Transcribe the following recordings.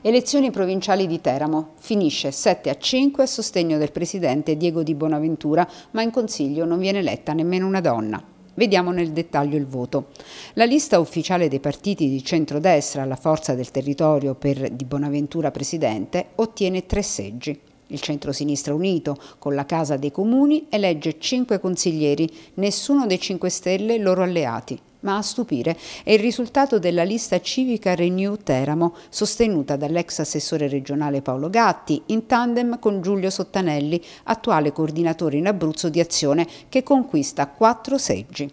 Elezioni provinciali di Teramo. Finisce 7 a 5 a sostegno del presidente Diego Di Bonaventura, ma in consiglio non viene eletta nemmeno una donna. Vediamo nel dettaglio il voto. La lista ufficiale dei partiti di centrodestra alla forza del territorio per Di Bonaventura presidente ottiene tre seggi. Il centro-sinistra unito, con la Casa dei Comuni, elegge cinque consiglieri, nessuno dei 5 Stelle loro alleati ma a stupire è il risultato della lista civica Renew Teramo, sostenuta dall'ex assessore regionale Paolo Gatti, in tandem con Giulio Sottanelli, attuale coordinatore in Abruzzo di Azione, che conquista quattro seggi.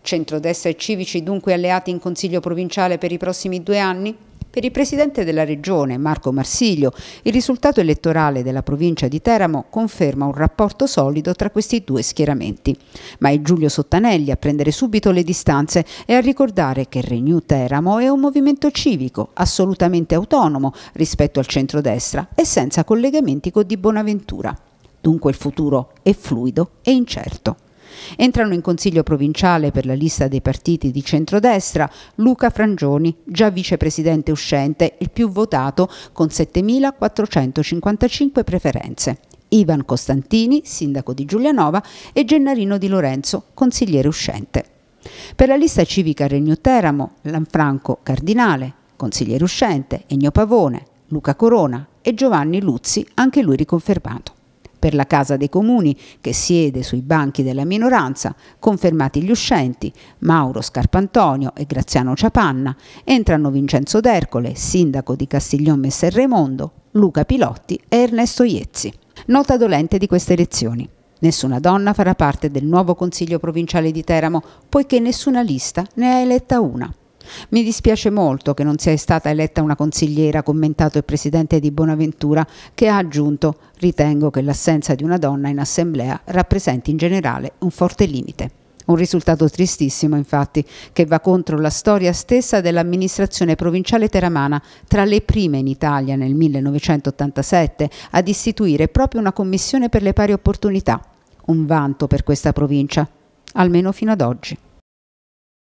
Centrodestra e civici dunque alleati in Consiglio provinciale per i prossimi due anni? Per il presidente della regione, Marco Marsiglio, il risultato elettorale della provincia di Teramo conferma un rapporto solido tra questi due schieramenti. Ma è Giulio Sottanelli a prendere subito le distanze e a ricordare che Renew Teramo è un movimento civico, assolutamente autonomo rispetto al centrodestra e senza collegamenti con Di Bonaventura. Dunque il futuro è fluido e incerto. Entrano in consiglio provinciale per la lista dei partiti di centrodestra Luca Frangioni, già vicepresidente uscente, il più votato con 7.455 preferenze. Ivan Costantini, sindaco di Giulianova, e Gennarino Di Lorenzo, consigliere uscente. Per la lista civica Regno Teramo, Lanfranco Cardinale, consigliere uscente, Ennio Pavone, Luca Corona e Giovanni Luzzi, anche lui riconfermato per la Casa dei Comuni che siede sui banchi della minoranza, confermati gli uscenti, Mauro Scarpantonio e Graziano Ciapanna, entrano Vincenzo D'Ercole, sindaco di Castiglion Messerremondo, Luca Pilotti e Ernesto Iezzi. Nota dolente di queste elezioni. Nessuna donna farà parte del nuovo Consiglio provinciale di Teramo, poiché nessuna lista ne ha eletta una. Mi dispiace molto che non sia stata eletta una consigliera, commentato il presidente di Bonaventura, che ha aggiunto ritengo che l'assenza di una donna in assemblea rappresenti in generale un forte limite. Un risultato tristissimo, infatti, che va contro la storia stessa dell'amministrazione provinciale teramana, tra le prime in Italia nel 1987 ad istituire proprio una commissione per le pari opportunità. Un vanto per questa provincia, almeno fino ad oggi.